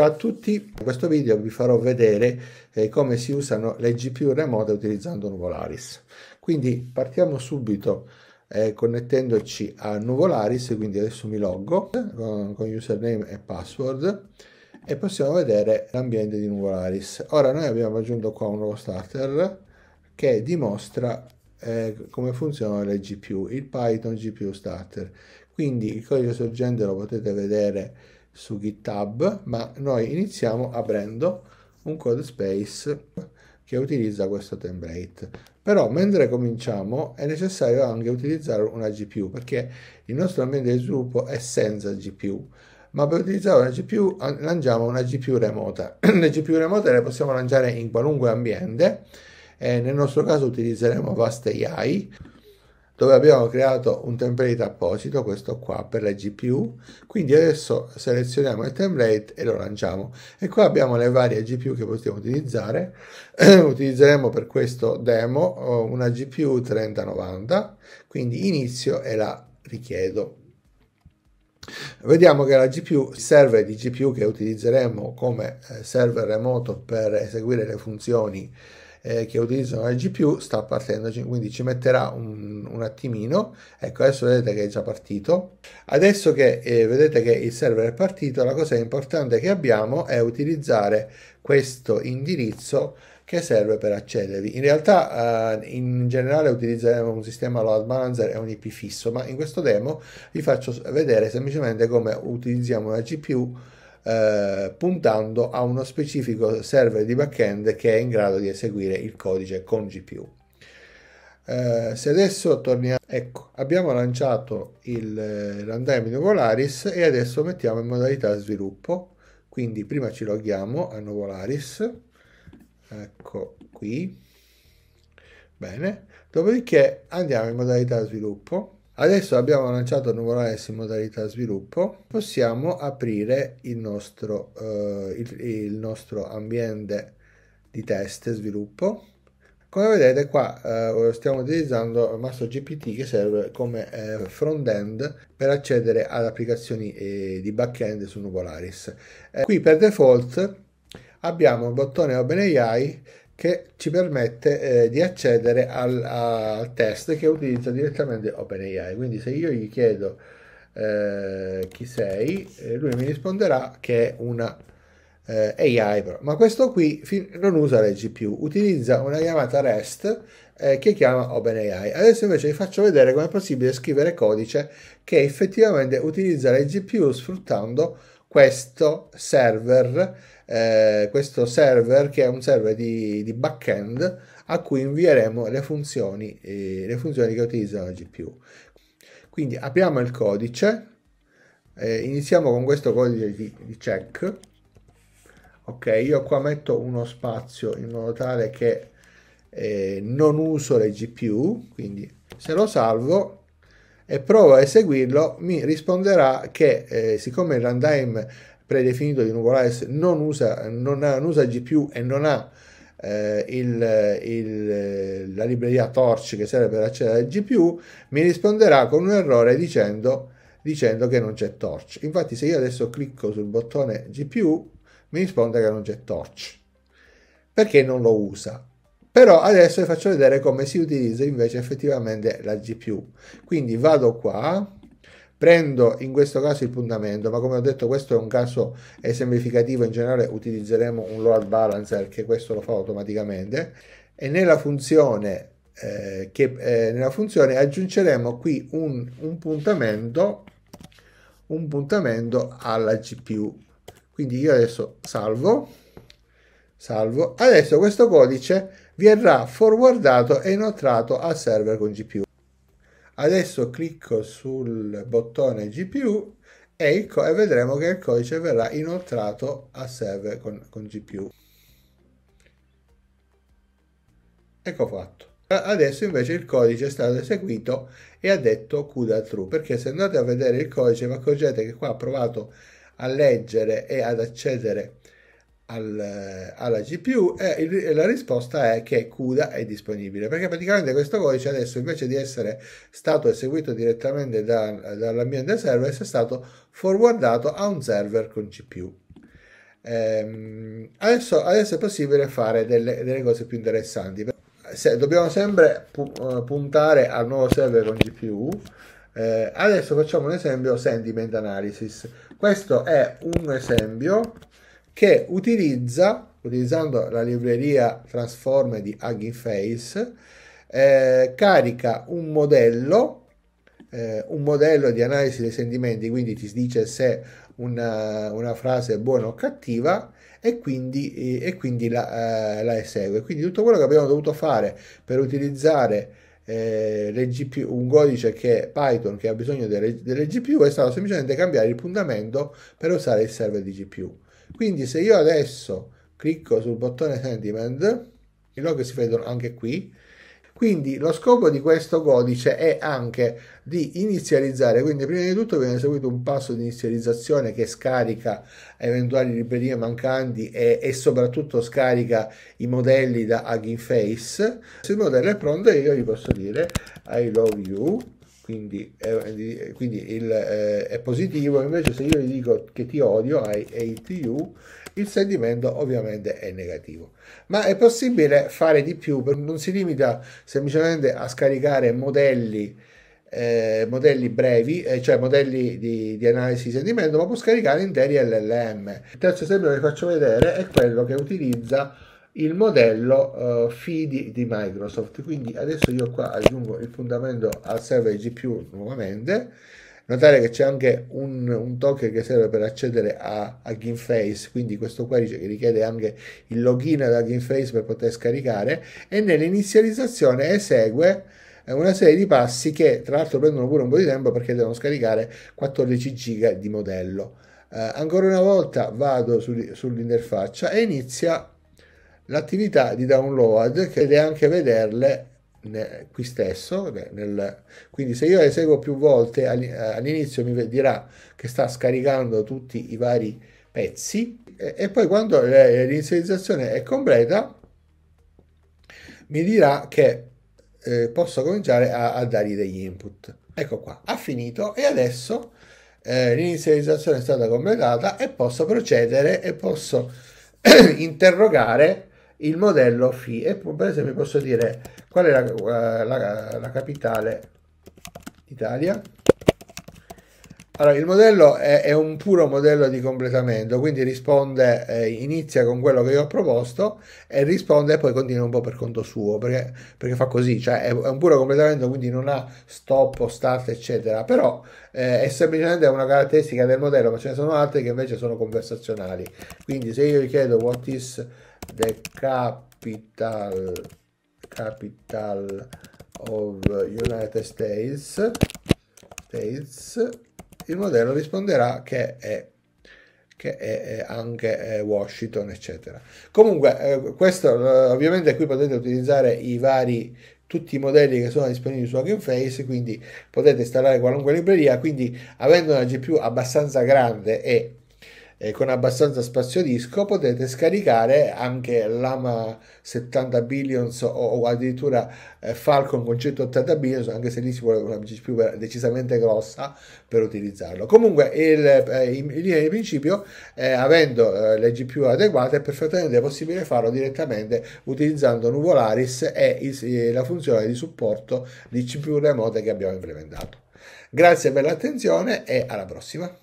Ciao a tutti, in questo video vi farò vedere eh, come si usano le GPU remote utilizzando Nuvolaris. Quindi partiamo subito eh, connettendoci a Nuvolaris, quindi adesso mi loggo con, con username e password e possiamo vedere l'ambiente di Nuvolaris. Ora noi abbiamo aggiunto qua un nuovo starter che dimostra eh, come funzionano le GPU, il Python GPU Starter. Quindi il codice sorgente lo potete vedere su GitHub, ma noi iniziamo aprendo un code space che utilizza questo template. Però mentre cominciamo è necessario anche utilizzare una GPU perché il nostro ambiente di sviluppo è senza GPU, ma per utilizzare una GPU lanciamo una GPU remota. le GPU remote le possiamo lanciare in qualunque ambiente, eh, nel nostro caso utilizzeremo Vast AI dove abbiamo creato un template apposito, questo qua per la GPU, quindi adesso selezioniamo il template e lo lanciamo e qua abbiamo le varie GPU che possiamo utilizzare, utilizzeremo per questo demo oh, una GPU 3090, quindi inizio e la richiedo. Vediamo che la GPU, il server di GPU che utilizzeremo come eh, server remoto per eseguire le funzioni eh, che utilizzano la GPU sta partendo, cioè, quindi ci metterà un, un attimino. Ecco, adesso vedete che è già partito. Adesso che eh, vedete che il server è partito, la cosa importante che abbiamo è utilizzare questo indirizzo che serve per accedervi. In realtà eh, in generale utilizzeremo un sistema load balancer e un IP fisso, ma in questo demo vi faccio vedere semplicemente come utilizziamo la GPU eh, puntando a uno specifico server di backend che è in grado di eseguire il codice con GPU. Eh, se adesso torniamo, ecco, abbiamo lanciato il runtime eh, di Novolaris e adesso mettiamo in modalità sviluppo. Quindi prima ci loghiamo a Novolaris, ecco qui, bene, dopodiché andiamo in modalità sviluppo Adesso abbiamo lanciato Nuvolais in modalità sviluppo, possiamo aprire il nostro, eh, il, il nostro ambiente di test e sviluppo. Come vedete qua eh, stiamo utilizzando MasterGPT che serve come eh, front-end per accedere ad applicazioni eh, di back-end su Nuvolaris. Eh, qui per default abbiamo il bottone OpenAI che ci permette eh, di accedere al, al, test che utilizza direttamente OpenAI. Quindi se io gli chiedo eh, chi sei, eh, lui mi risponderà che è una eh, AI, però. ma questo qui non usa le GPU, utilizza una chiamata REST eh, che chiama OpenAI. Adesso invece vi faccio vedere come è possibile scrivere codice che effettivamente utilizza le GPU sfruttando questo server eh, questo server che è un server di, di backend a cui invieremo le funzioni, eh, le funzioni che utilizzano la GPU. Quindi apriamo il codice, eh, iniziamo con questo codice di, di check. Ok, io qua metto uno spazio in modo tale che eh, non uso le GPU, quindi se lo salvo e provo a eseguirlo mi risponderà che eh, siccome il runtime predefinito di nuvolare non usa, non ha, non usa GPU e non ha eh, il, il, la libreria Torch che serve per accedere al GPU, mi risponderà con un errore dicendo, dicendo che non c'è Torch. Infatti se io adesso clicco sul bottone GPU mi risponde che non c'è Torch perché non lo usa. Però adesso vi faccio vedere come si utilizza invece effettivamente la GPU. Quindi vado qua, Prendo in questo caso il puntamento, ma come ho detto questo è un caso esemplificativo, in generale utilizzeremo un load balancer che questo lo fa automaticamente e nella funzione, eh, che, eh, nella funzione aggiungeremo qui un, un, puntamento, un puntamento alla GPU. Quindi io adesso salvo, salvo, adesso questo codice verrà forwardato e inoltrato al server con GPU. Adesso clicco sul bottone GPU e, co- e vedremo che il codice verrà inoltrato a server con, con GPU. Ecco fatto. Adesso invece il codice è stato eseguito e ha detto CUDA true, perché se andate a vedere il codice vi accorgete che qua ha provato a leggere e ad accedere al, alla GPU e, il, e, la risposta è che CUDA è disponibile perché praticamente questo codice adesso invece di essere stato eseguito direttamente da, dall'ambiente server è stato forwardato a un server con GPU. ehm, adesso, adesso, è possibile fare delle, delle cose più interessanti Se, dobbiamo sempre pu eh, puntare al nuovo server con GPU eh, adesso facciamo un esempio sentiment analysis questo è un esempio che utilizza, utilizzando la libreria Transform di Hugging Face, eh, carica un modello, eh, un modello di analisi dei sentimenti, quindi ti dice se una, una frase è buona o cattiva e quindi, eh, e quindi la, eh, la, esegue. Quindi tutto quello che abbiamo dovuto fare per utilizzare eh, GPU, un codice che Python che ha bisogno delle, delle GPU è stato semplicemente cambiare il puntamento per usare il server di GPU. Quindi se io adesso clicco sul bottone sentiment, i log si vedono anche qui, quindi lo scopo di questo codice è anche di inizializzare, quindi prima di tutto viene eseguito un passo di inizializzazione che scarica eventuali librerie mancanti e, e soprattutto scarica i modelli da Hugging Face. Se il modello è pronto io gli posso dire I love you quindi, eh, eh, quindi il, eh, è positivo, invece se io gli dico che ti odio, I hate you, il sentimento ovviamente è negativo. Ma è possibile fare di più, non si limita semplicemente a scaricare modelli eh, modelli brevi, eh, cioè modelli di, di, analisi di sentimento, ma può scaricare interi LLM. Il terzo esempio che faccio vedere è quello che utilizza il modello uh, FIDI di Microsoft. Quindi adesso io qua aggiungo il fondamento al server GPU nuovamente. Notare che c'è anche un, un, token che serve per accedere a, a GameFace, quindi questo qua dice che richiede anche il login da GameFace per poter scaricare e nell'inizializzazione esegue eh, una serie di passi che tra l'altro prendono pure un po' di tempo perché devono scaricare 14 giga di modello. Eh, ancora una volta vado su, sull'interfaccia e inizia l'attività di download ed è anche vederle qui stesso nel, quindi se io eseguo più volte eh, all'inizio mi dirà che sta scaricando tutti i vari pezzi e, e poi quando l'inizializzazione è completa mi dirà che eh, posso cominciare a, a dargli degli input ecco qua ha finito e adesso eh, l'inizializzazione è stata completata e posso procedere e posso interrogare il modello Fi. E per esempio posso dire qual è la, eh, la, la capitale d'Italia. Allora, il modello è, è, un puro modello di completamento, quindi risponde, eh, inizia con quello che io ho proposto e risponde e poi continua un po' per conto suo, perché, perché fa così, cioè è, è, un puro completamento, quindi non ha stop o start, eccetera, però eh, è semplicemente una caratteristica del modello, ma ce ne sono altre che invece sono conversazionali. Quindi se io gli chiedo what is the capital, capital of United States, States, il modello risponderà che è che è anche Washington, eccetera. Comunque, eh, questo eh, ovviamente qui potete utilizzare i vari tutti i modelli che sono disponibili su Face quindi potete installare qualunque libreria, quindi avendo una GPU abbastanza grande e eh, con abbastanza spazio disco potete scaricare anche l'AMA 70 Billions o, addirittura eh, Falcon con 180 Billions, anche se lì si vuole una GPU decisamente grossa per utilizzarlo. Comunque il, eh, in, in linea di principio, eh, avendo eh, le GPU adeguate, è perfettamente possibile farlo direttamente utilizzando Nuvolaris e is, eh, la funzione di supporto di CPU remote che abbiamo implementato. Grazie per l'attenzione e alla prossima.